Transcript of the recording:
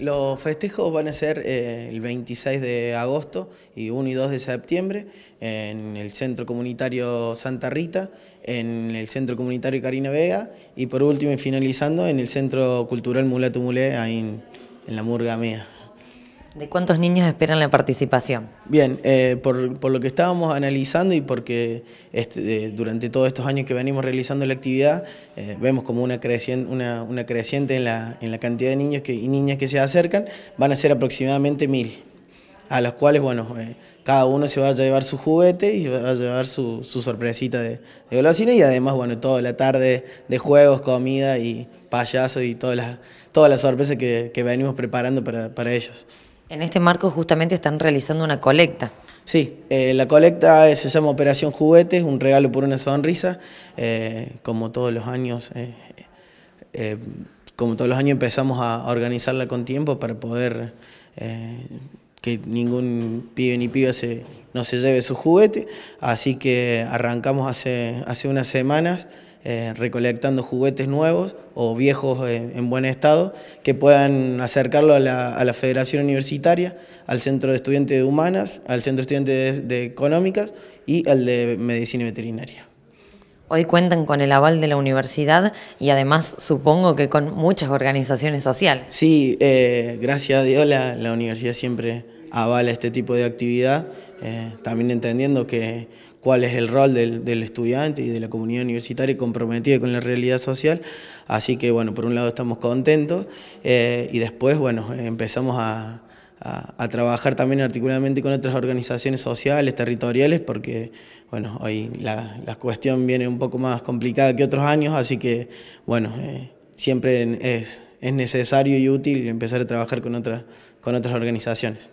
Los festejos van a ser eh, el 26 de agosto y 1 y 2 de septiembre en el Centro Comunitario Santa Rita, en el Centro Comunitario Karina Vega y por último y finalizando en el Centro Cultural Mulato en, la Murga Mía. ¿De cuántos niños esperan la participación? Bien, eh, por, lo que estábamos analizando y porque este, durante todos estos años que venimos realizando la actividad, eh, vemos como una creciente, una, creciente en, la, cantidad de niños que, y niñas que se acercan, van a ser aproximadamente mil, a las cuales, bueno, eh, cada uno se va a llevar su juguete y va a llevar su, sorpresita de, de y además, bueno, toda la tarde de juegos, comida y payaso y todas las, sorpresas que, venimos preparando para ellos. En este marco justamente están realizando una colecta. Sí, eh, la colecta se llama Operación Juguetes, un regalo por una sonrisa, eh, como todos los años. Eh, como todos los años empezamos a organizarla con tiempo para poder que ningún pibe ni piba se, no se lleve su juguete. Así que arrancamos hace, hace unas semanas eh, recolectando juguetes nuevos o viejos eh, en buen estado, que puedan acercarlo a la, Federación Universitaria, al Centro de Estudiantes de Humanas, al Centro de Estudiantes de, Económicas y al de Medicina y Veterinaria. Hoy cuentan con el aval de la universidad y además supongo que con muchas organizaciones sociales. Sí, eh, gracias a Dios la universidad siempre avala este tipo de actividad. Eh, también entendiendo que, cuál es el rol del, estudiante y de la comunidad universitaria comprometida con la realidad social. Así que, bueno, por un lado estamos contentos eh, y después, bueno, empezamos a, trabajar también articuladamente con otras organizaciones sociales, territoriales, porque, bueno, hoy la, cuestión viene un poco más complicada que otros años, así que, bueno, eh, siempre es, necesario y útil empezar a trabajar con otras organizaciones.